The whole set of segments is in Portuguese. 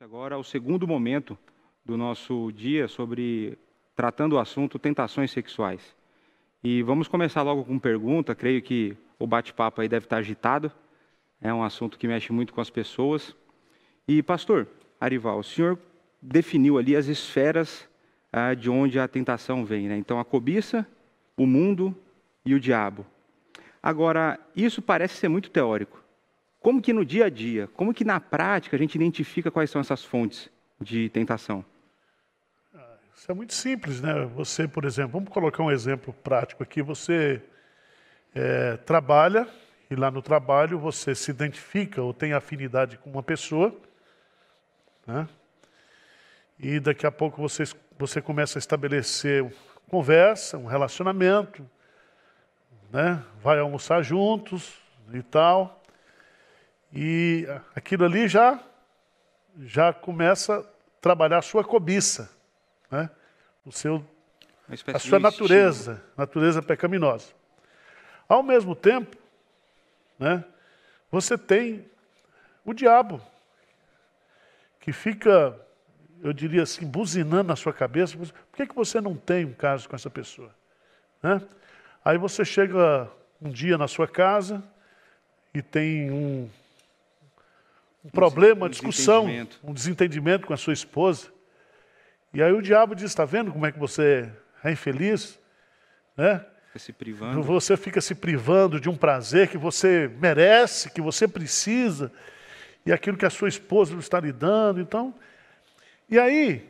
Agora, ao segundo momento do nosso dia sobre tratando o assunto tentações sexuais. E vamos começar logo com pergunta, creio que o bate-papo aí deve estar agitado. É um assunto que mexe muito com as pessoas. E pastor Arival, o senhor definiu ali as esferas ah, de onde a tentação vem, né? Então a cobiça, o mundo e o diabo. Agora, isso parece ser muito teórico. Como que no dia a dia, como que na prática a gente identifica quais são essas fontes de tentação? Ah, isso é muito simples, né? Você, por exemplo, vamos colocar um exemplo prático aqui. Você é, trabalha e lá no trabalho você se identifica ou tem afinidade com uma pessoa, né? E daqui a pouco você, você começa a estabelecer conversa, um relacionamento, né? Vai almoçar juntos e tal. E aquilo ali já, já começa a trabalhar a sua cobiça, né? o seu, a sua natureza, estilo. natureza pecaminosa. Ao mesmo tempo, né, você tem o diabo, que fica, eu diria assim, buzinando na sua cabeça, por que, que você não tem um caso com essa pessoa? Né? Aí você chega um dia na sua casa e tem um, um problema, uma discussão, um desentendimento com a sua esposa. E aí o diabo diz: está vendo como é que você é infeliz? Né? Fica você fica se privando de um prazer que você merece, que você precisa, e aquilo que a sua esposa não está lhe dando. Então, e aí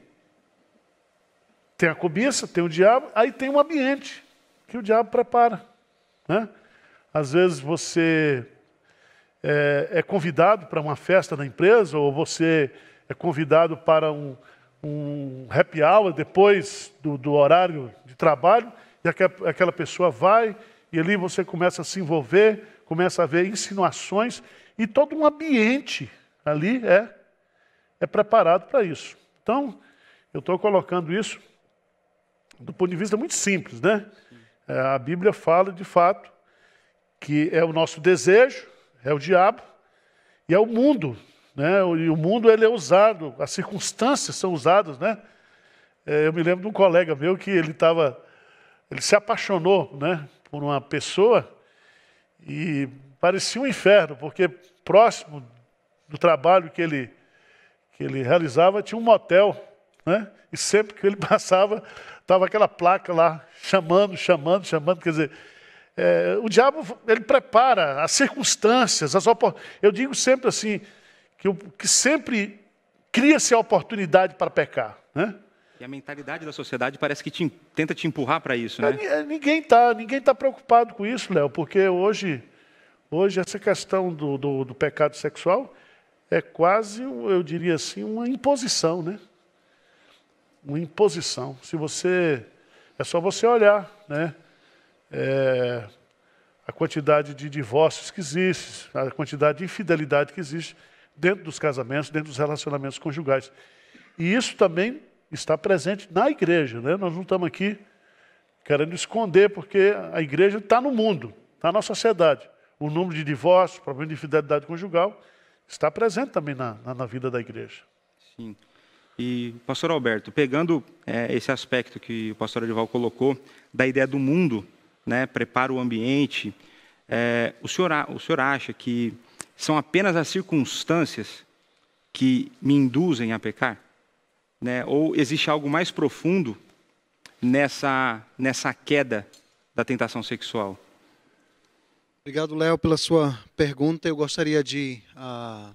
tem a cobiça, tem o diabo, aí tem um ambiente que o diabo prepara. Né? Às vezes você é, é convidado para uma festa na empresa, ou você é convidado para um, um happy hour depois do, do horário de trabalho, e aquela pessoa vai, e ali você começa a se envolver, começa a ver insinuações, e todo um ambiente ali é, é preparado para isso. Então, eu estou colocando isso do ponto de vista muito simples, né? É, a Bíblia fala, de fato, que é o nosso desejo, é o diabo e é o mundo. Né? E o mundo ele é usado, as circunstâncias são usadas. Né? É, eu me lembro de um colega meu que ele estava, ele se apaixonou né, por uma pessoa e parecia um inferno, porque próximo do trabalho que ele, que ele realizava tinha um motel. Né? E sempre que ele passava, estava aquela placa lá, chamando, chamando, chamando, quer dizer, é, o diabo, ele prepara as circunstâncias, as eu digo sempre assim, que, que sempre cria-se a oportunidade para pecar. Né? E a mentalidade da sociedade parece que te, tenta te empurrar para isso, é, né? É, ninguém está ninguém tá preocupado com isso, Léo, porque hoje, hoje essa questão do, do, do pecado sexual é quase, eu diria assim, uma imposição, né? Uma imposição. Se você... É só você olhar, né? é, a quantidade de divórcios que existe, a quantidade de infidelidade que existe dentro dos casamentos, dentro dos relacionamentos conjugais. E isso também está presente na igreja. Né? Nós não estamos aqui querendo esconder, porque a igreja está no mundo, está na sociedade. O número de divórcios, o problema de infidelidade conjugal, está presente também na, na, vida da igreja. Sim. E, pastor Alberto, pegando é, esse aspecto que o pastor Edival colocou, da ideia do mundo, né, prepara o ambiente. É, o, senhor, o senhor acha que são apenas as circunstâncias que me induzem a pecar? Né? Ou existe algo mais profundo nessa, nessa queda da tentação sexual? Obrigado, Léo, pela sua pergunta. Eu gostaria de uh,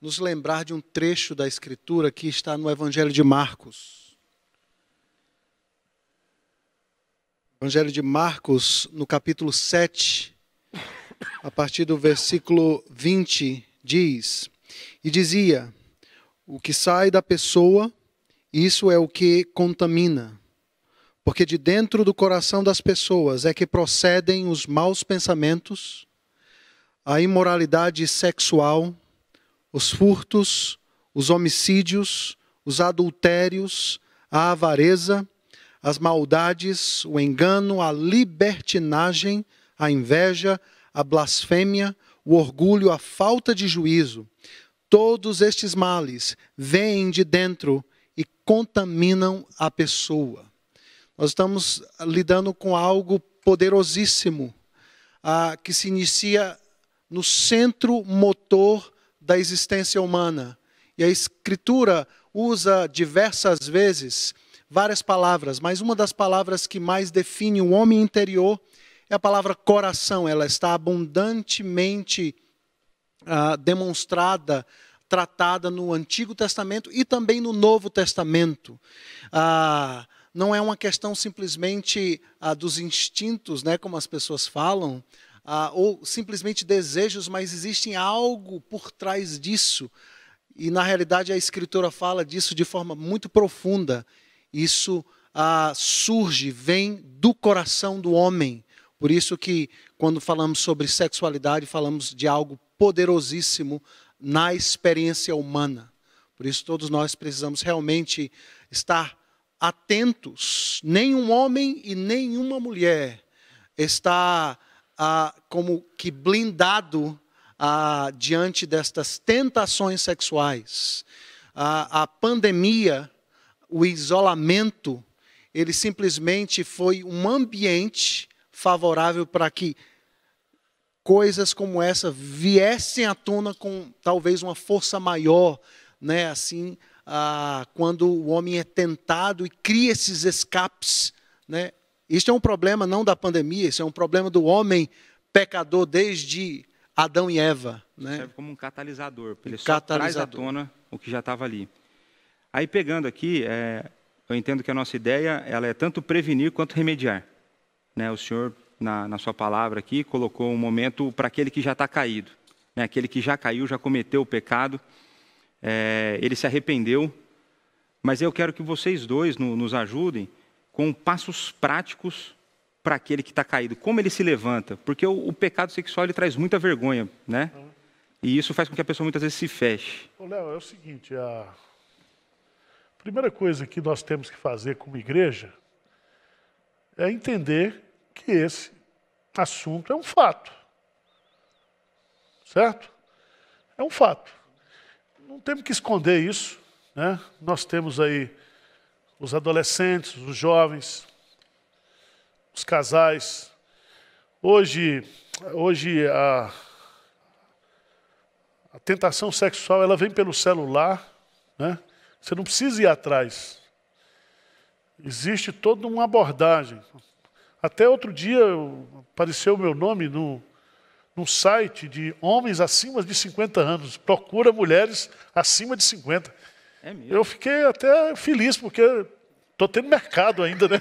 nos lembrar de um trecho da Escritura que está no Evangelho de Marcos Evangelho de Marcos, no capítulo 7, a partir do versículo 20, diz: E dizia: O que sai da pessoa, isso é o que contamina. Porque de dentro do coração das pessoas é que procedem os maus pensamentos, a imoralidade sexual, os furtos, os homicídios, os adultérios, a avareza as maldades, o engano, a libertinagem, a inveja, a blasfêmia, o orgulho, a falta de juízo. Todos estes males vêm de dentro e contaminam a pessoa. Nós estamos lidando com algo poderosíssimo ah, que se inicia no centro motor da existência humana. E a Escritura usa diversas vezes várias palavras, mas uma das palavras que mais define o homem interior é a palavra coração. Ela está abundantemente ah, demonstrada, tratada no Antigo Testamento e também no Novo Testamento. Ah, não é uma questão simplesmente ah, dos instintos, né, como as pessoas falam, ou simplesmente desejos, mas existe algo por trás disso. E na realidade a Escritura fala disso de forma muito profunda. Isso ah, surge, vem do coração do homem. Por isso que quando falamos sobre sexualidade, falamos de algo poderosíssimo na experiência humana. Por isso todos nós precisamos realmente estar atentos. Nenhum homem e nenhuma mulher está ah, como que blindado ah, diante destas tentações sexuais. Ah, a pandemia o isolamento, ele simplesmente foi um ambiente favorável para que coisas como essa viessem à tona com talvez uma força maior, né? Assim, ah, quando o homem é tentado e cria esses escapes, né? Isso é um problema não da pandemia, isso é um problema do homem pecador desde Adão e Eva, né? Serve como um catalisador, ele um catalisador. traz à tona o que já estava ali. Aí pegando aqui, é, eu entendo que a nossa ideia ela é tanto prevenir quanto remediar. Né? O senhor, na, na sua palavra aqui, colocou um momento para aquele que já está caído. Né? Aquele que já caiu, já cometeu o pecado, é, ele se arrependeu. Mas eu quero que vocês dois no, nos ajudem com passos práticos para aquele que está caído. Como ele se levanta? Porque o, o pecado sexual ele traz muita vergonha, né? Uhum. E isso faz com que a pessoa muitas vezes se feche. Léo, é o seguinte, a, primeira coisa que nós temos que fazer como igreja é entender que esse assunto é um fato. Certo? É um fato. Não temos que esconder isso. Né? Nós temos aí os adolescentes, os jovens, os casais. Hoje, hoje a, a tentação sexual ela vem pelo celular, né? Você não precisa ir atrás. Existe toda uma abordagem. Até outro dia apareceu o meu nome no, num site de homens acima de 50 anos. Procura mulheres acima de 50. É eu fiquei até feliz, porque estou tendo mercado ainda, né?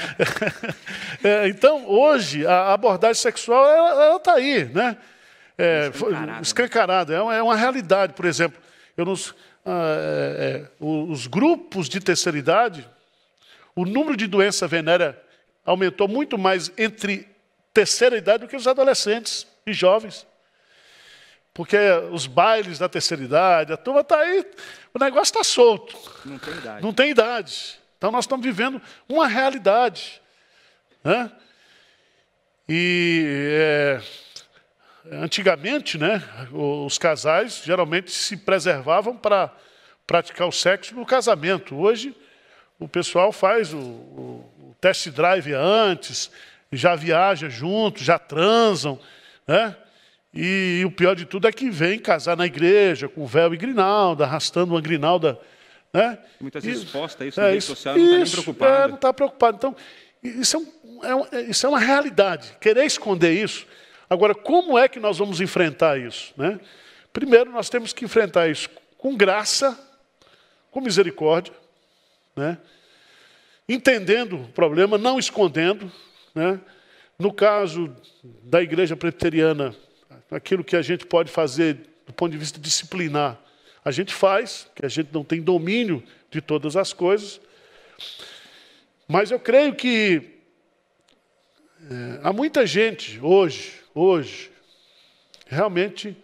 é, então, hoje, a abordagem sexual está aí, né? É, escancarada. Né? É, é, uma realidade, por exemplo. Eu não, ah, é, é os grupos de terceira idade, o número de doença venérea aumentou muito mais entre terceira idade do que os adolescentes e jovens. Porque os bailes da terceira idade, a turma está aí, o negócio está solto. Não tem idade. Não tem idade. Então nós estamos vivendo uma realidade. Né? E. É, Antigamente, né, os casais geralmente se preservavam para praticar o sexo no casamento. Hoje, o pessoal faz o, o test drive antes, já viaja junto, já transam, né? E, e, o pior de tudo é que vem casar na igreja, com véu e grinalda, arrastando uma grinalda. Né? Muitas vezes posta isso é, na rede social, não está é, preocupado. É, não está preocupado. Então, isso é, um, é um, isso é uma realidade. Querer esconder isso Agora, como é que nós vamos enfrentar isso? Né? Primeiro, nós temos que enfrentar isso com graça, com misericórdia, né? entendendo o problema, não escondendo. Né? No caso da igreja preteriana, aquilo que a gente pode fazer do ponto de vista disciplinar, a gente faz, que a gente não tem domínio de todas as coisas. Mas eu creio que é, há muita gente hoje, hoje, realmente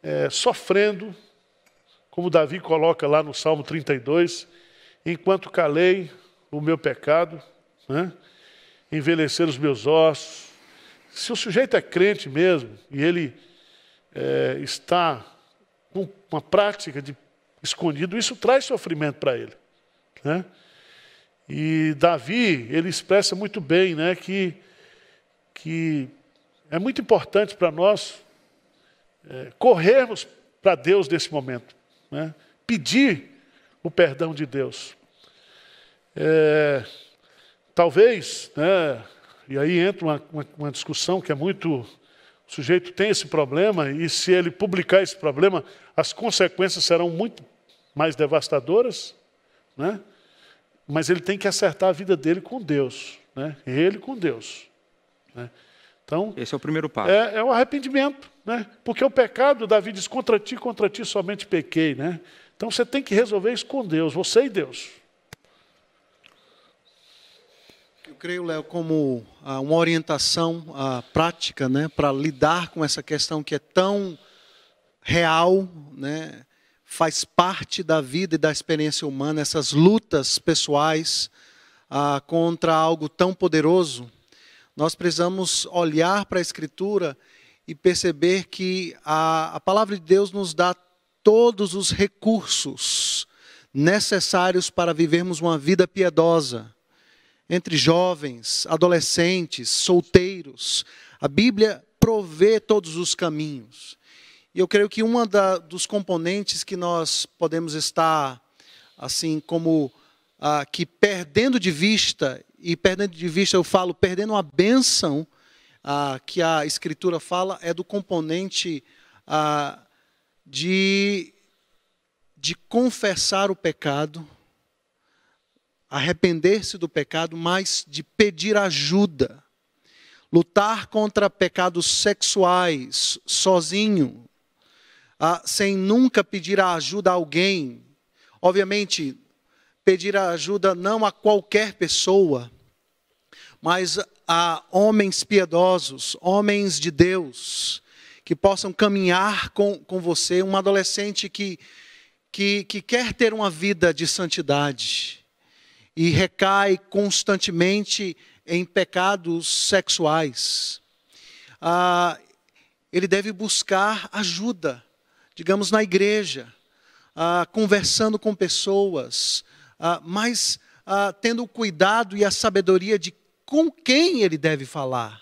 é, sofrendo, como Davi coloca lá no Salmo 32, enquanto calei o meu pecado, né, envelhecer os meus ossos. Se o sujeito é crente mesmo e ele é, está com uma prática de escondido, isso traz sofrimento para ele. Né? E Davi, ele expressa muito bem né, que que é muito importante para nós é, corrermos para Deus nesse momento, né? pedir o perdão de Deus. É, talvez, né, e aí entra uma, uma, uma discussão que é muito o sujeito tem esse problema e se ele publicar esse problema, as consequências serão muito mais devastadoras, né? Mas ele tem que acertar a vida dele com Deus, né? Ele com Deus. Né? Então, Esse é o primeiro passo. É, é, o arrependimento, né? porque o pecado, Davi diz, contra ti, contra ti somente pequei. Né? Então você tem que resolver isso com Deus, você e Deus. Eu creio, Léo, como ah, uma orientação ah, prática né, para lidar com essa questão que é tão real, né, faz parte da vida e da experiência humana, essas lutas pessoais ah, contra algo tão poderoso nós precisamos olhar para a Escritura e perceber que a, a palavra de Deus nos dá todos os recursos necessários para vivermos uma vida piedosa. Entre jovens, adolescentes, solteiros, a Bíblia provê todos os caminhos. E eu creio que um dos componentes que nós podemos estar, assim, como ah, que perdendo de vista e perdendo de vista, eu falo, perdendo a bênção ah, que a Escritura fala, é do componente ah, de, de confessar o pecado, arrepender-se do pecado, mas de pedir ajuda. Lutar contra pecados sexuais sozinho, ah, sem nunca pedir a ajuda a alguém. Obviamente, pedir ajuda não a qualquer pessoa, mas a homens piedosos, homens de Deus, que possam caminhar com, com você, um adolescente que, que, que quer ter uma vida de santidade e recai constantemente em pecados sexuais. Ah, ele deve buscar ajuda, digamos, na igreja, ah, conversando com pessoas, ah, mas ah, tendo o cuidado e a sabedoria de com quem ele deve falar.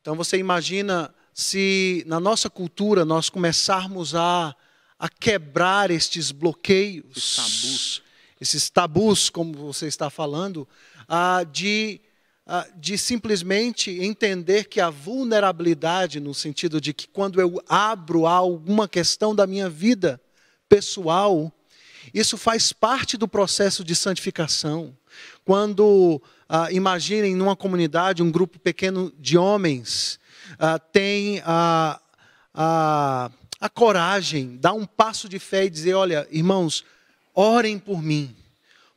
Então você imagina se na nossa cultura nós começarmos a, a quebrar estes bloqueios, esses tabus, esses tabus como você está falando, ah, de, ah, de simplesmente entender que a vulnerabilidade, no sentido de que quando eu abro alguma questão da minha vida pessoal, isso faz parte do processo de santificação. Quando, ah, imaginem, numa comunidade, um grupo pequeno de homens ah, tem a, ah, a, ah, a coragem, dá um passo de fé e dizer: Olha, irmãos, orem por mim,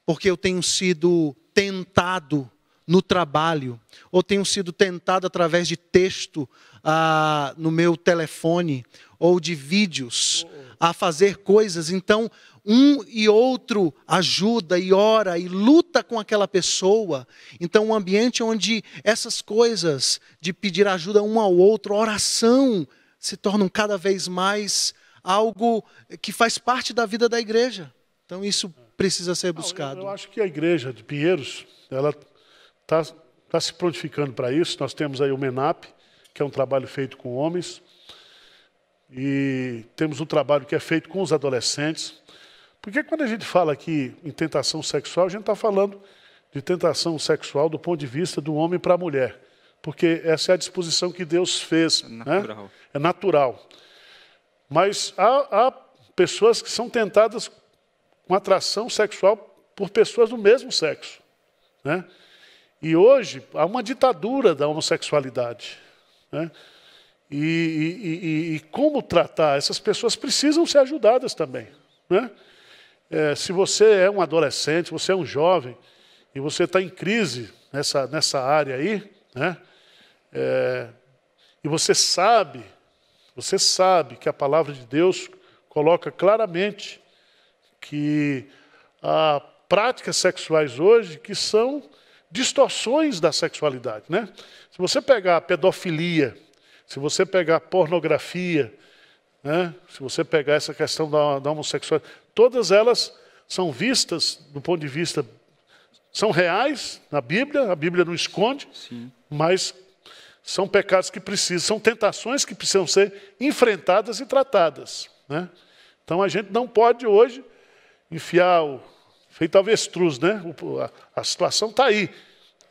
porque eu tenho sido tentado no trabalho, ou tenho sido tentado através de texto ah, no meu telefone, ou de vídeos, a fazer coisas. Então, um e outro ajuda e ora e luta com aquela pessoa. Então, um ambiente onde essas coisas de pedir ajuda um ao outro, oração, se tornam cada vez mais algo que faz parte da vida da igreja. Então, isso precisa ser buscado. Ah, eu, eu acho que a igreja de Pinheiros, ela está tá se prontificando para isso. Nós temos aí o MENAP, que é um trabalho feito com homens. E temos um trabalho que é feito com os adolescentes, porque quando a gente fala aqui em tentação sexual, a gente está falando de tentação sexual do ponto de vista do homem para a mulher. Porque essa é a disposição que Deus fez. É né? natural. Né? É natural. Mas há, há pessoas que são tentadas com atração sexual por pessoas do mesmo sexo. Né? E hoje há uma ditadura da homossexualidade. Né? E, e, e, e, como tratar? Essas pessoas precisam ser ajudadas também. Né? É, se você é um adolescente, você é um jovem e você está em crise nessa, nessa área aí, né? É, e você sabe, você sabe que a palavra de Deus coloca claramente que há práticas sexuais hoje que são distorções da sexualidade, né? Se você pegar pedofilia, se você pegar pornografia, né? se você pegar essa questão da, da homossexualidade, Todas elas são vistas do ponto de vista são reais na Bíblia, a Bíblia não esconde, Sim. mas são pecados que precisam, são tentações que precisam ser enfrentadas e tratadas. Né? Então a gente não pode hoje enfiar o feito avestruz, né? O, a, a, situação está aí.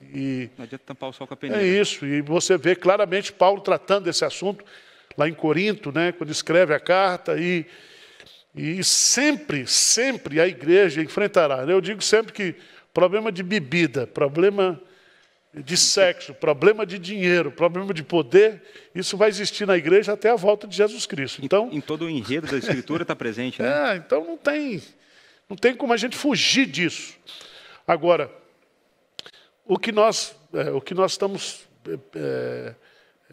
E não adianta tampar o sol com a é peneira. É isso, e você vê claramente Paulo tratando desse assunto lá em Corinto, né? quando escreve a carta e e sempre, sempre a igreja enfrentará. Eu digo sempre que problema de bebida, problema de sexo, problema de dinheiro, problema de poder, isso vai existir na igreja até a volta de Jesus Cristo. Então, em, em todo o enredo da Escritura está presente, né? É, então não tem, não tem como a gente fugir disso. Agora, o que nós, é, o que nós estamos, é, é,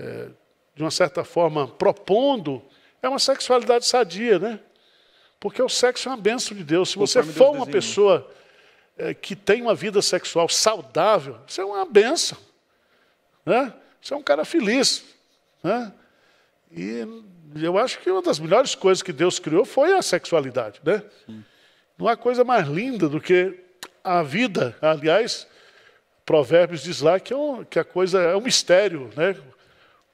é de uma certa forma, propondo é uma sexualidade sadia, né? Porque o sexo é uma bênção de Deus. Se você tá for uma pessoa é, que tem uma vida sexual saudável, você é uma bênção. Né? Você é um cara feliz. Né? E eu acho que uma das melhores coisas que Deus criou foi a sexualidade. Né? Não há coisa mais linda do que a vida. Aliás, Provérbios diz lá que, é um, que a coisa é um mistério, né?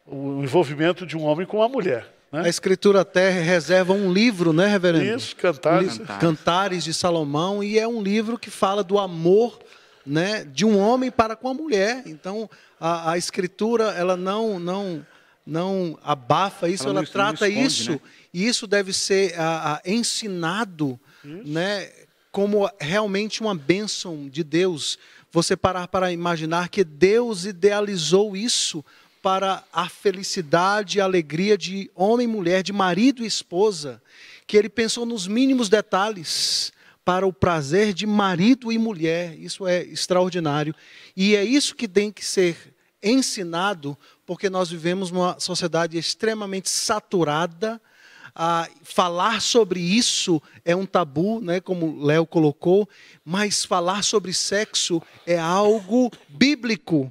o envolvimento de um homem com uma mulher. Né? A Escritura até reserva um livro, né, reverendo? Isso, Cantares. Cantares de Salomão, e é um livro que fala do amor né, de um homem para com a mulher. Então, a, a Escritura, ela não, não, não abafa isso, ela, ela trata esconde, né? isso. Né? E isso deve ser a, a, ensinado né, como realmente uma bênção de Deus. Você parar para imaginar que Deus idealizou isso para a felicidade e alegria de homem e mulher, de marido e esposa, que ele pensou nos mínimos detalhes para o prazer de marido e mulher. Isso é extraordinário. E é isso que tem que ser ensinado, porque nós vivemos uma sociedade extremamente saturada. Ah, falar sobre isso é um tabu, né, como Léo colocou, mas falar sobre sexo é algo bíblico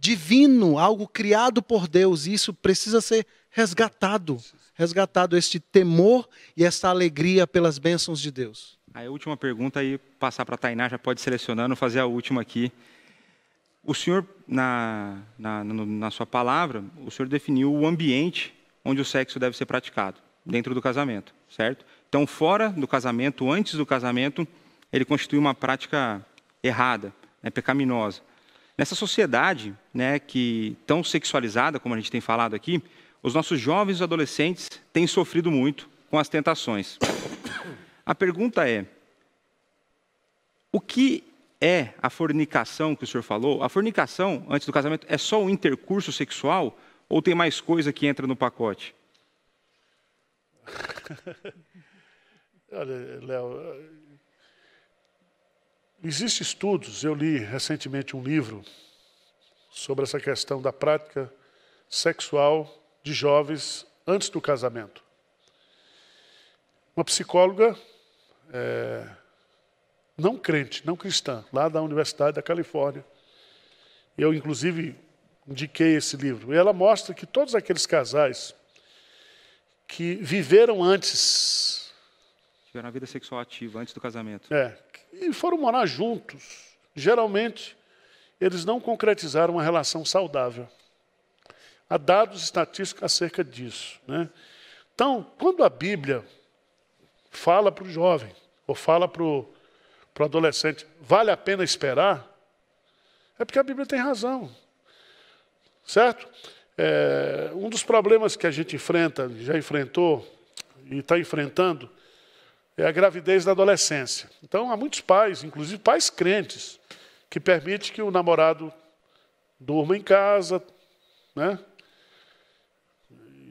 divino, algo criado por Deus, e isso precisa ser resgatado resgatado este temor e essa alegria pelas bênçãos de Deus. Aí a última pergunta aí passar para a Tainá, já pode selecionando, fazer a última aqui. O senhor, na, na, na sua palavra, o senhor definiu o ambiente onde o sexo deve ser praticado, dentro do casamento, certo? Então, fora do casamento, antes do casamento, ele constitui uma prática errada, né, pecaminosa. Nessa sociedade né, que tão sexualizada, como a gente tem falado aqui, os nossos jovens e adolescentes têm sofrido muito com as tentações. A pergunta é: o que é a fornicação que o senhor falou? A fornicação, antes do casamento, é só um intercurso sexual ou tem mais coisa que entra no pacote? Olha, Léo, Existem estudos, eu li recentemente um livro sobre essa questão da prática sexual de jovens antes do casamento. Uma psicóloga é, não crente, não cristã, lá da Universidade da Califórnia. Eu, inclusive, indiquei esse livro. E ela mostra que todos aqueles casais que viveram antes. Tiveram a vida sexual ativa antes do casamento. É, e foram morar juntos. Geralmente, eles não concretizaram uma relação saudável. Há dados estatísticos acerca disso. Né? Então, quando a Bíblia fala para o jovem, ou fala para o adolescente, vale a pena esperar, é porque a Bíblia tem razão. Certo? É, um dos problemas que a gente enfrenta, já enfrentou e está enfrentando, é a gravidez da adolescência. Então, há muitos pais, inclusive pais crentes, que permite que o namorado durma em casa, né?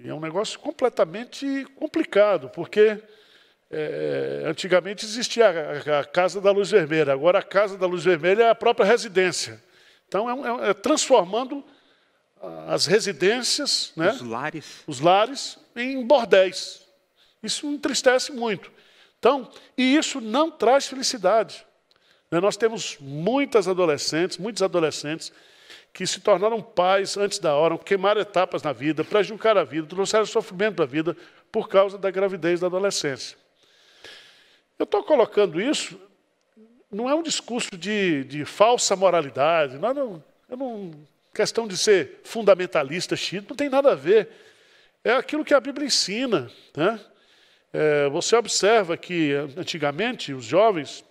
E é um negócio completamente complicado, porque é, antigamente existia a, a, Casa da Luz Vermelha, agora a Casa da Luz Vermelha é a própria residência. Então, é, é, é transformando as residências, né? os lares, os lares em bordéis. Isso entristece muito. Então, e isso não traz felicidade. Né, nós temos muitas adolescentes, muitos adolescentes que se tornaram pais antes da hora, queimaram etapas na vida, prejudicaram a vida, trouxeram sofrimento para a vida por causa da gravidez da adolescência. Eu estou colocando isso, não é um discurso de, de falsa moralidade, não, é não, é não, questão de ser fundamentalista, chido, não tem nada a ver. É aquilo que a Bíblia ensina. Né? é, você observa que antigamente os jovens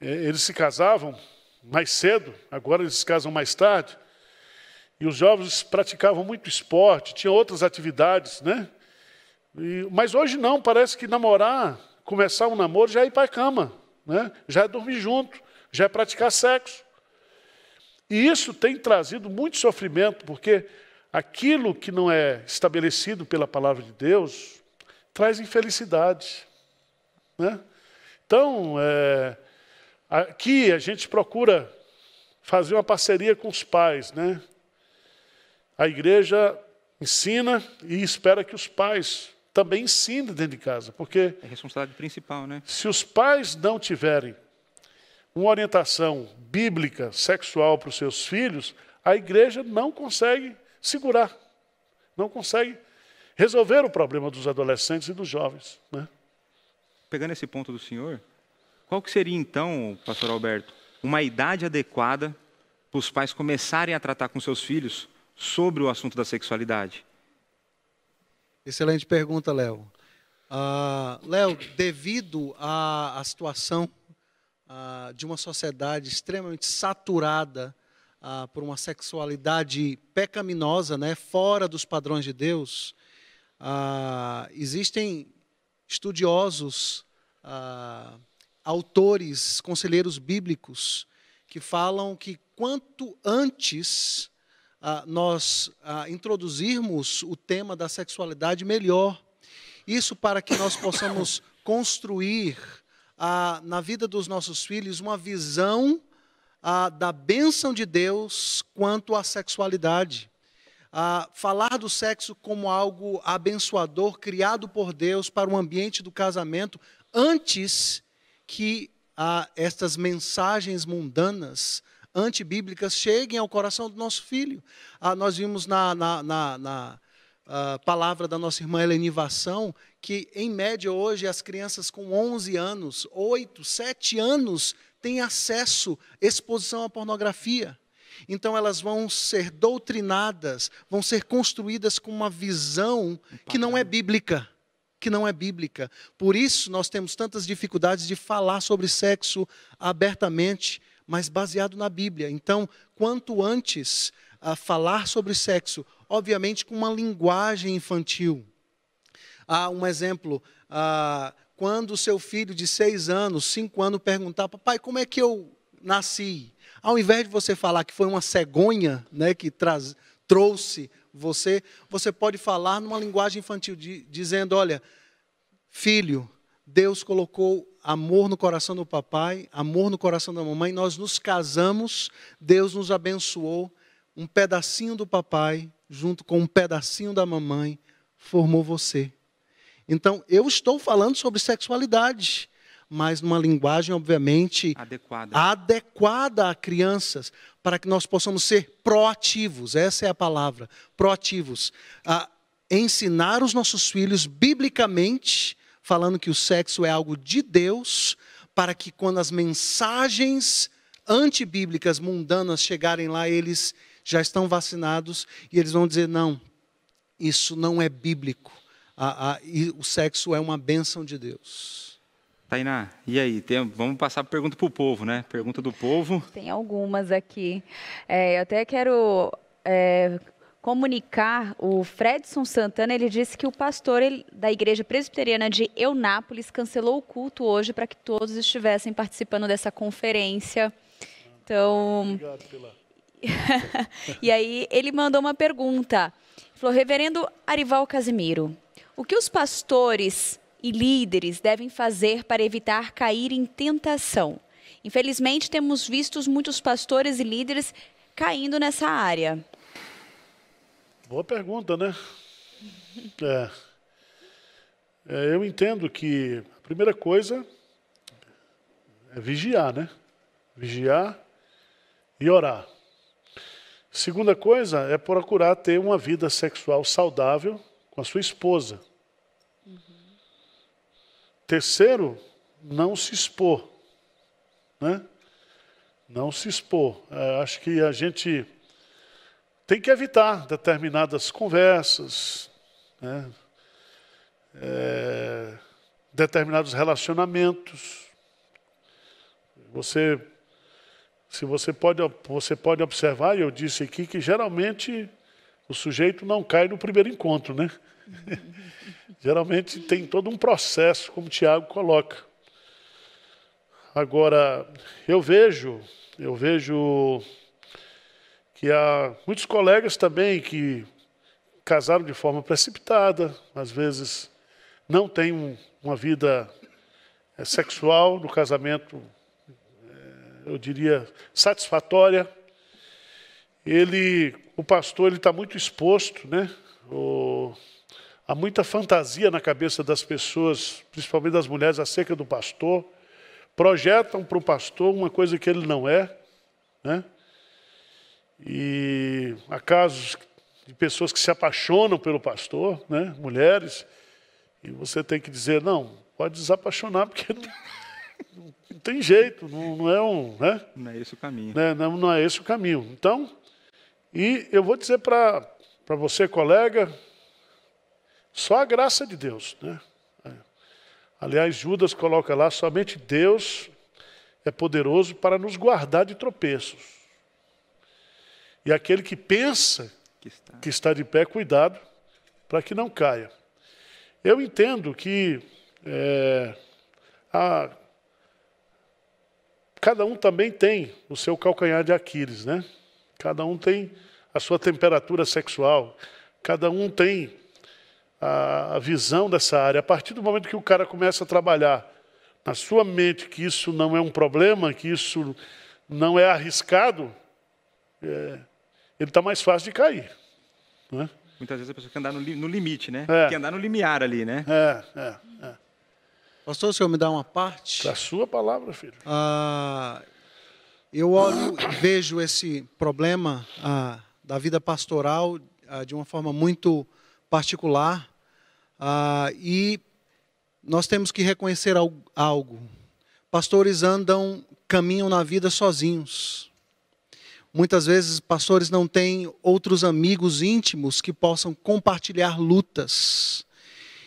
é, eles se casavam mais cedo, agora eles se casam mais tarde. E os jovens praticavam muito esporte, tinham outras atividades, né? E, mas hoje não, parece que namorar, começar um namoro já é ir para a cama, né? já é dormir junto, já é praticar sexo. E isso tem trazido muito sofrimento, porque aquilo que não é estabelecido pela palavra de Deus, traz infelicidade. Né? Então, é, aqui a gente procura fazer uma parceria com os pais. Né? A igreja ensina e espera que os pais também ensinem dentro de casa, porque é responsabilidade principal, né? Se os pais não tiverem uma orientação bíblica sexual para os seus filhos, a igreja não consegue segurar, não consegue resolver o problema dos adolescentes e dos jovens. Né? Pegando esse ponto do senhor, qual que seria então, pastor Alberto, uma idade adequada para os pais começarem a tratar com seus filhos sobre o assunto da sexualidade? Excelente pergunta, Léo. Uh, Léo, devido à, situação uh, de uma sociedade extremamente saturada uh, por uma sexualidade pecaminosa, né, fora dos padrões de Deus, ah, existem estudiosos, ah, autores, conselheiros bíblicos, que falam que quanto antes ah, nós ah, introduzirmos o tema da sexualidade, melhor. Isso para que nós possamos construir ah, na vida dos nossos filhos uma visão ah, da bênção de Deus quanto à sexualidade ah, falar do sexo como algo abençoador, criado por Deus para o ambiente do casamento, antes que ah, estas mensagens mundanas, antibíblicas, cheguem ao coração do nosso filho. Ah, nós vimos na, na, na, na ah, palavra da nossa irmã Helenivação, que em média hoje as crianças com 11 anos, 8, 7 anos têm acesso, exposição à pornografia. Então elas vão ser doutrinadas, vão ser construídas com uma visão que não é bíblica, que não é bíblica. Por isso nós temos tantas dificuldades de falar sobre sexo abertamente, mas baseado na Bíblia. Então, quanto antes a ah, falar sobre sexo, obviamente com uma linguagem infantil. um exemplo, ah, quando o seu filho de seis anos, cinco anos perguntar, papai, como é que eu nasci? Ao invés de você falar que foi uma cegonha né, que traz, trouxe você, você pode falar numa linguagem infantil, de, dizendo: olha, filho, Deus colocou amor no coração do papai, amor no coração da mamãe, nós nos casamos, Deus nos abençoou, um pedacinho do papai, junto com um pedacinho da mamãe, formou você. Então, eu estou falando sobre sexualidade mas numa linguagem, obviamente, adequada, adequada a crianças, para que nós possamos ser proativos essa é a palavra proativos. A ensinar os nossos filhos biblicamente, falando que o sexo é algo de Deus, para que quando as mensagens antibíblicas, mundanas, chegarem lá, eles já estão vacinados e eles vão dizer: não, isso não é bíblico. Ah, ah, o sexo é uma bênção de Deus. Tainá, e aí? Tem, vamos passar a pergunta para o povo, né? Pergunta do povo. Tem algumas aqui. É, eu até quero é, comunicar. O Fredson Santana ele disse que o pastor ele, da Igreja Presbiteriana de Eunápolis cancelou o culto hoje para que todos estivessem participando dessa conferência. Então. Obrigado, Pilar. e aí ele mandou uma pergunta. Ele falou: Reverendo Arival Casimiro, o que os pastores e líderes devem fazer para evitar cair em tentação? Infelizmente, temos visto muitos pastores e líderes caindo nessa área. Boa pergunta, né? É. É, eu entendo que a primeira coisa é vigiar, né? Vigiar e orar. Segunda coisa é procurar ter uma vida sexual saudável com a sua esposa. Terceiro, não se expor. Né? Não se expor. É, acho que a gente tem que evitar determinadas conversas, né? é, determinados relacionamentos. Você, se você pode, você pode observar, eu disse aqui que geralmente o sujeito não cai no primeiro encontro, né? Geralmente tem todo um processo, como o Tiago coloca. Agora, eu vejo, eu vejo que há muitos colegas também que casaram de forma precipitada, às vezes não têm uma vida eh, sexual no casamento, eh, eu diria, satisfatória. Ele, o pastor, ele está muito exposto, né? O, Há muita fantasia na cabeça das pessoas, principalmente das mulheres, acerca do pastor. Projetam para o pastor uma coisa que ele não é. Né? E há casos de pessoas que se apaixonam pelo pastor, né? mulheres, e você tem que dizer: não, pode desapaixonar, porque não, não tem jeito, não, não, é um. Né? Não é esse o caminho. Né? Não, não é esse o caminho. Então, e eu vou dizer para você, colega, só a graça de Deus. Né? É. Aliás, Judas coloca lá: somente Deus é poderoso para nos guardar de tropeços. E aquele que pensa que está, que está de pé, cuidado para que não caia. Eu entendo que é, a, cada um também tem o seu calcanhar de Aquiles, né? Cada um tem a sua temperatura sexual, cada um tem a, visão dessa área. A partir do momento que o cara começa a trabalhar na sua mente que isso não é um problema, que isso não é arriscado, é, ele está mais fácil de cair. Né? Muitas vezes a pessoa quer andar no, no limite, né? É. Quer andar no limiar ali, né? É, é, é. Pastor, o senhor me dá uma parte? Da sua palavra, filho. Ah, eu olho, vejo esse problema ah, da vida pastoral ah, de uma forma muito particular. Ah, e nós temos que reconhecer algo. Pastores andam, caminham na vida sozinhos. Muitas vezes, pastores não têm outros amigos íntimos que possam compartilhar lutas.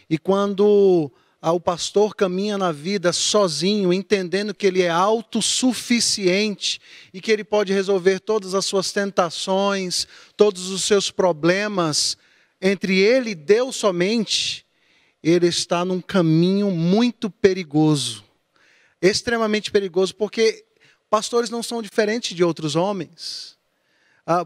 E quando ah, o pastor caminha na vida sozinho, entendendo que ele é autossuficiente e que ele pode resolver todas as suas tentações, todos os seus problemas, entre ele e Deus somente, ele está num caminho muito perigoso. Extremamente perigoso, porque pastores não são diferentes de outros homens. Ah,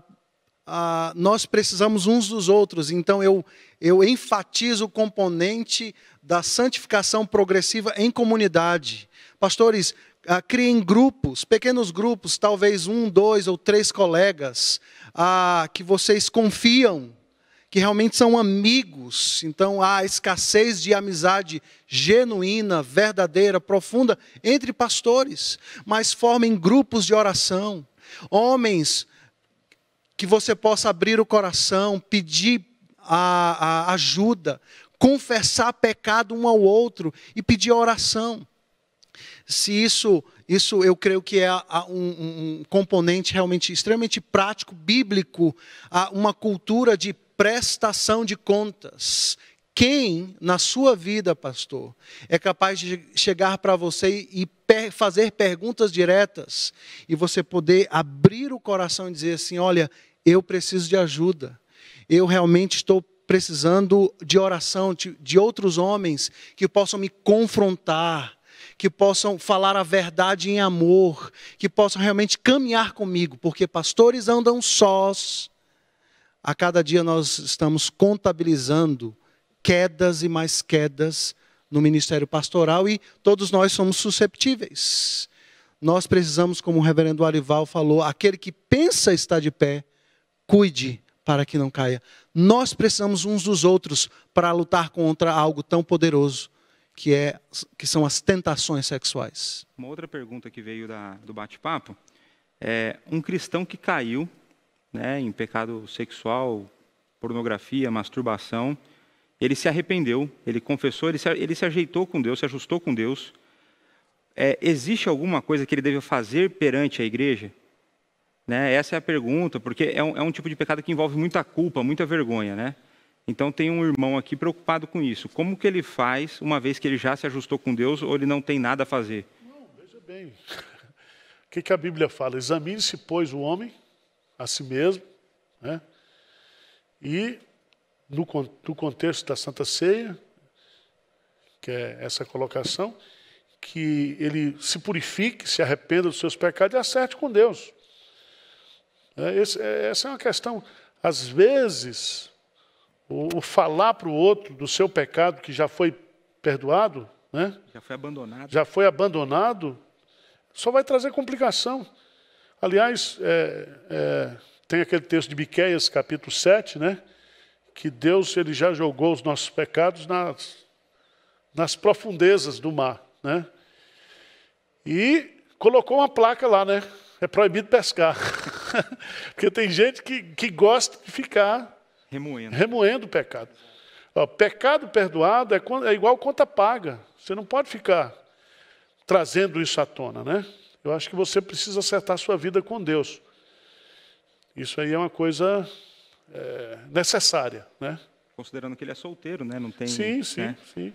ah, nós precisamos uns dos outros, então eu, eu enfatizo o componente da santificação progressiva em comunidade. Pastores, ah, criem grupos, pequenos grupos, talvez um, dois ou três colegas, ah, que vocês confiam que realmente são amigos. Então há escassez de amizade genuína, verdadeira, profunda entre pastores, mas formem grupos de oração. Homens que você possa abrir o coração, pedir a, a ajuda, confessar pecado um ao outro e pedir oração. Se isso, isso eu creio que é um, um componente realmente extremamente prático, bíblico, uma cultura de prestação de contas. Quem na sua vida, pastor, é capaz de chegar para você e fazer perguntas diretas e você poder abrir o coração e dizer assim: olha, eu preciso de ajuda, eu realmente estou precisando de oração, de outros homens que possam me confrontar, que possam falar a verdade em amor, que possam realmente caminhar comigo, porque pastores andam sós a cada dia nós estamos contabilizando quedas e mais quedas no ministério pastoral e todos nós somos susceptíveis. Nós precisamos, como o reverendo Arival falou, aquele que pensa estar de pé, cuide para que não caia. Nós precisamos uns dos outros para lutar contra algo tão poderoso que, é, que são as tentações sexuais. Uma outra pergunta que veio da, do bate-papo é: um cristão que caiu né, em pecado sexual, pornografia, masturbação, ele se arrependeu, ele confessou, ele se, ele se ajeitou com Deus, se ajustou com Deus. É, existe alguma coisa que ele deve fazer perante a igreja? Né? Essa é a pergunta, porque é um, é um tipo de pecado que envolve muita culpa, muita vergonha, né? Então tem um irmão aqui preocupado com isso. Como que ele faz, uma vez que ele já se ajustou com Deus, ou ele não tem nada a fazer? Não, veja bem. O que, que a Bíblia fala? Examine-se, pois, o homem a si mesmo, né? E no, no contexto da Santa Ceia, que é essa colocação, que ele se purifique, se arrependa dos seus pecados e acerte com Deus. É, esse, é, essa é uma questão, às vezes, o, o falar para o outro do seu pecado que já foi perdoado, né? já foi abandonado, já foi abandonado, só vai trazer complicação. Aliás, é, é, tem aquele texto de Miquéias, capítulo 7, né? que Deus ele já jogou os nossos pecados nas, nas profundezas do mar. Né? E colocou uma placa lá, né? É proibido pescar. Porque tem gente que, que gosta de ficar remoendo, remoendo o pecado. Ó, pecado perdoado é, é igual conta paga. Você não pode ficar trazendo isso à tona, né? Eu acho que você precisa acertar sua vida com Deus. Isso aí é uma coisa é, necessária, né? Considerando que ele é solteiro, né? Não tem. Sim, né? sim, né? sim.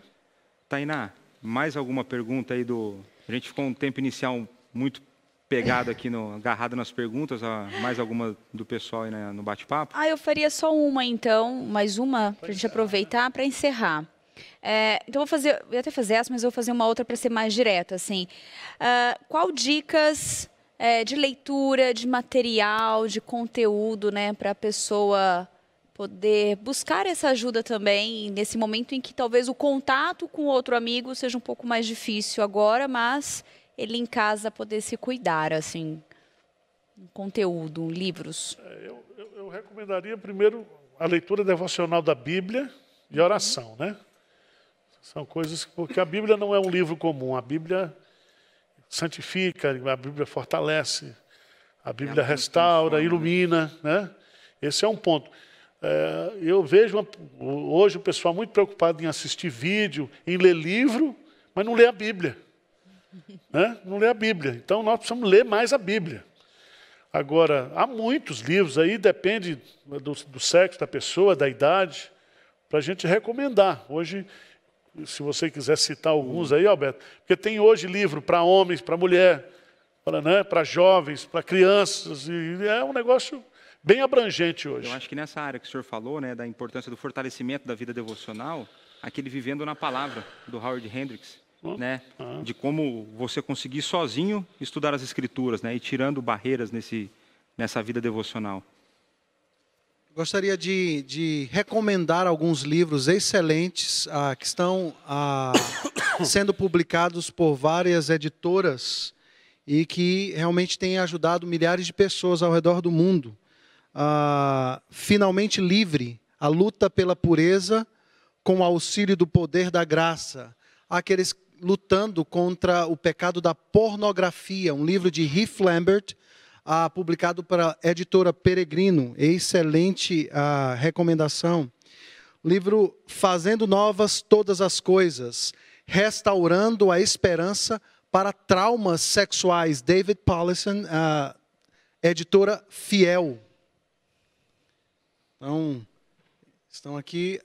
Tainá, mais alguma pergunta aí do? A gente ficou um tempo inicial muito pegado aqui no agarrado nas perguntas, mais alguma do pessoal aí né, no bate-papo? Ah, eu faria só uma então, mais uma para a gente aproveitar para encerrar. É, então vou fazer, eu até fazer essa, mas vou fazer uma outra para ser mais direta, assim. Uh, qual dicas é, de leitura, de material, de conteúdo, né, para a pessoa poder buscar essa ajuda também nesse momento em que talvez o contato com outro amigo seja um pouco mais difícil agora, mas ele em casa poder se cuidar, assim, conteúdo, livros. É, eu, eu, eu recomendaria primeiro a leitura devocional da Bíblia e oração, né? São coisas porque a Bíblia não é um livro comum. A Bíblia santifica, a Bíblia fortalece, a Bíblia é restaura, ilumina, né? Esse é um ponto. É, eu vejo uma, hoje o pessoal muito preocupado em assistir vídeo, em ler livro, mas não lê a Bíblia. Né? Não lê a Bíblia. Então nós precisamos ler mais a Bíblia. Agora, há muitos livros aí, depende do, do sexo da pessoa, da idade, para a gente recomendar. Hoje se você quiser citar alguns aí, Alberto, porque tem hoje livro para homens, para mulher, para né, jovens, para crianças, e é um negócio bem abrangente hoje. Eu acho que nessa área que o senhor falou, né, da importância do fortalecimento da vida devocional, aquele Vivendo na Palavra, do Howard Hendricks, né, de como você conseguir sozinho estudar as Escrituras né, e tirando barreiras nesse, nessa vida devocional. Gostaria de, de recomendar alguns livros excelentes ah, que estão ah, sendo publicados por várias editoras e que realmente têm ajudado milhares de pessoas ao redor do mundo. Ah, Finalmente Livre, a luta pela pureza com o auxílio do poder da graça. Aqueles lutando contra o pecado da pornografia, um livro de Heath Lambert, ah, publicado pela editora Peregrino, excelente ah, recomendação. Livro Fazendo Novas Todas as Coisas, Restaurando a Esperança para Traumas Sexuais, David Paulison, ah, editora Fiel. Então, estão aqui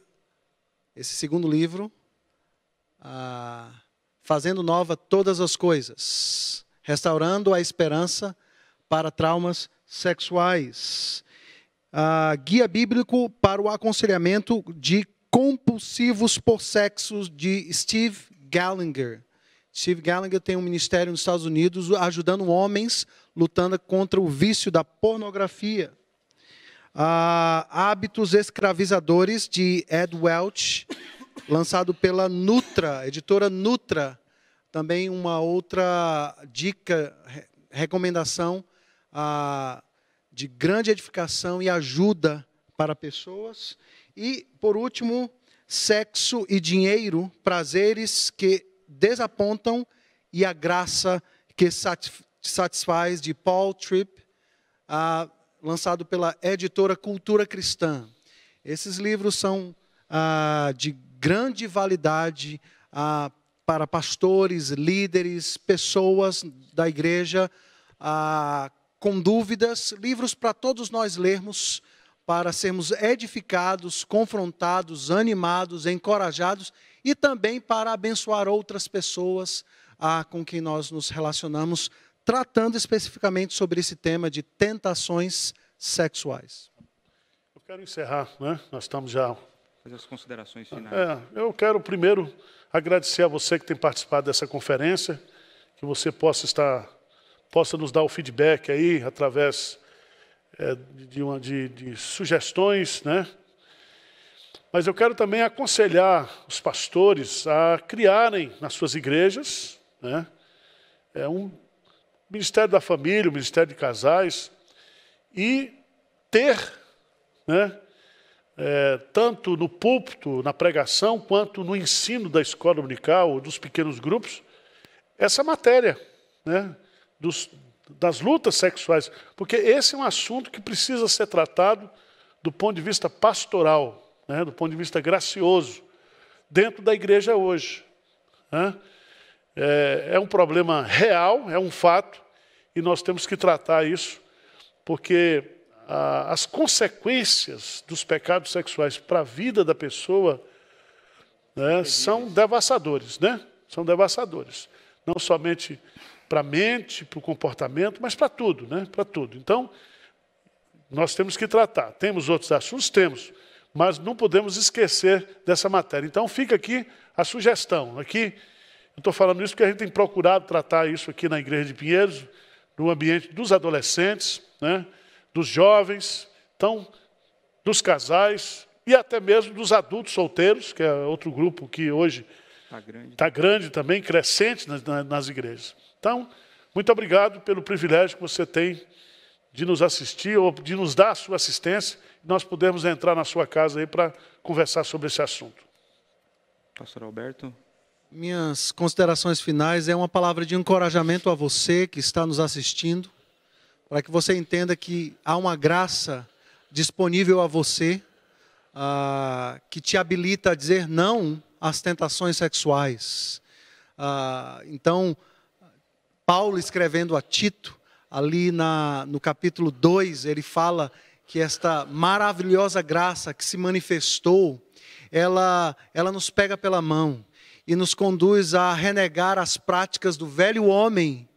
esse segundo livro, Fazendo Nova Todas as Coisas, Restaurando a Esperança para traumas sexuais. Ah, guia bíblico para o aconselhamento de compulsivos por sexo de Steve Gallagher. Steve Gallagher tem um ministério nos Estados Unidos ajudando homens lutando contra o vício da pornografia. Ah, Hábitos Escravizadores, de Ed Welch, lançado pela Nutra, editora Nutra. Também uma outra dica, recomendação ah, de grande edificação e ajuda para pessoas. E, por último, sexo e dinheiro, prazeres que desapontam e a graça que satisfaz, de Paul Tripp, ah, lançado pela editora Cultura Cristã. Esses livros são ah, de grande validade ah, para pastores, líderes, pessoas da igreja com dúvidas, livros para todos nós lermos, para sermos edificados, confrontados, animados, encorajados e também para abençoar outras pessoas ah, com quem nós nos relacionamos, tratando especificamente sobre esse tema de tentações sexuais. Eu quero encerrar, né? nós estamos já. Fazer as considerações finais. É, eu quero primeiro agradecer a você que tem participado dessa conferência, que você possa estar possa nos dar o feedback aí através é, de, uma, de, de sugestões, né? Mas eu quero também aconselhar os pastores a criarem nas suas igrejas, né? É um ministério da família, um ministério de casais e ter, né? É, tanto no púlpito, na pregação, quanto no ensino da escola dominical, dos pequenos grupos, essa matéria, né? dos, das lutas sexuais, porque esse é um assunto que precisa ser tratado do ponto de vista pastoral, né, do ponto de vista gracioso, dentro da igreja hoje. Né? É, é um problema real, é um fato, e nós temos que tratar isso, porque a, as consequências dos pecados sexuais para a vida da pessoa né, são devastadores, né? São devastadores. Não somente para a mente, para o comportamento, mas para tudo, né? Para tudo. Então, nós temos que tratar. Temos outros assuntos? Temos. Mas não podemos esquecer dessa matéria. Então, fica aqui a sugestão. Aqui, eu estou falando isso porque a gente tem procurado tratar isso aqui na Igreja de Pinheiros, no ambiente dos adolescentes, né? dos jovens, então, dos casais e até mesmo dos adultos solteiros, que é outro grupo que hoje está grande. Tá grande também, crescente nas, nas igrejas. Então, muito obrigado pelo privilégio que você tem de nos assistir ou de nos dar a sua assistência. Nós podemos entrar na sua casa aí para conversar sobre esse assunto. Pastor Alberto. Minhas considerações finais é uma palavra de encorajamento a você que está nos assistindo, para que você entenda que há uma graça disponível a você ah, que te habilita a dizer não às tentações sexuais. Ah, então, Paulo escrevendo a Tito, ali na, no capítulo 2, ele fala que esta maravilhosa graça que se manifestou, ela, ela nos pega pela mão e nos conduz a renegar as práticas do velho homem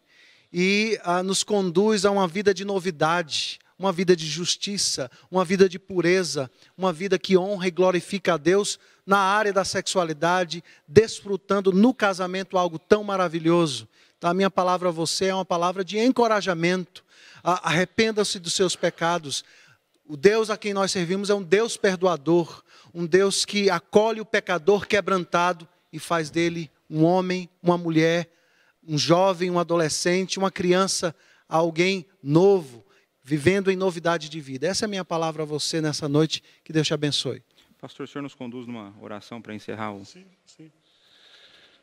e a, nos conduz a uma vida de novidade, uma vida de justiça, uma vida de pureza, uma vida que honra e glorifica a Deus na área da sexualidade, desfrutando no casamento algo tão maravilhoso a minha palavra a você é uma palavra de encorajamento. Arrependa-se dos seus pecados. O Deus a quem nós servimos é um Deus perdoador, um Deus que acolhe o pecador quebrantado e faz dele um homem, uma mulher, um jovem, um adolescente, uma criança, alguém novo, vivendo em novidade de vida. Essa é a minha palavra a você nessa noite. Que Deus te abençoe. Pastor, o senhor nos conduz numa oração para encerrar o. Sim, sim.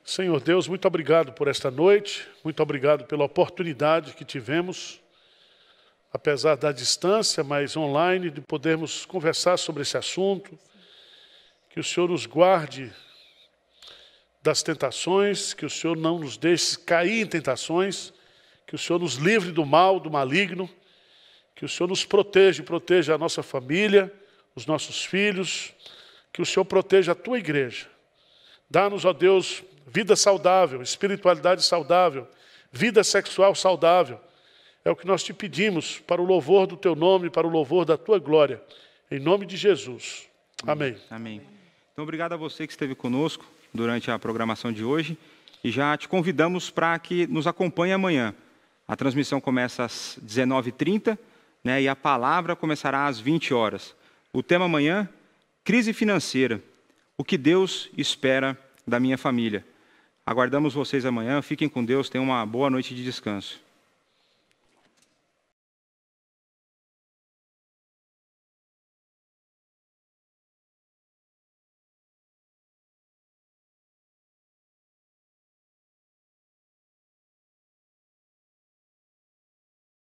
Senhor Deus, muito obrigado por esta noite, muito obrigado pela oportunidade que tivemos, apesar da distância, mas online, de podermos conversar sobre esse assunto. Que o Senhor nos guarde das tentações, que o Senhor não nos deixe cair em tentações, que o Senhor nos livre do mal, do maligno, que o Senhor nos proteja e proteja a nossa família, os nossos filhos, que o Senhor proteja a tua igreja. Dá-nos, ó Deus, vida saudável, espiritualidade saudável, vida sexual saudável. É o que nós te pedimos para o louvor do teu nome, para o louvor da tua glória. Em nome de Jesus. Amém. Amém. Então, obrigado a você que esteve conosco durante a programação de hoje e já te convidamos para que nos acompanhe amanhã. A transmissão começa às 19h30 né, e a palavra começará às 20 horas. O tema amanhã: crise financeira. O que Deus espera da minha família. Aguardamos vocês amanhã. Fiquem com Deus. Tenham uma boa noite de descanso.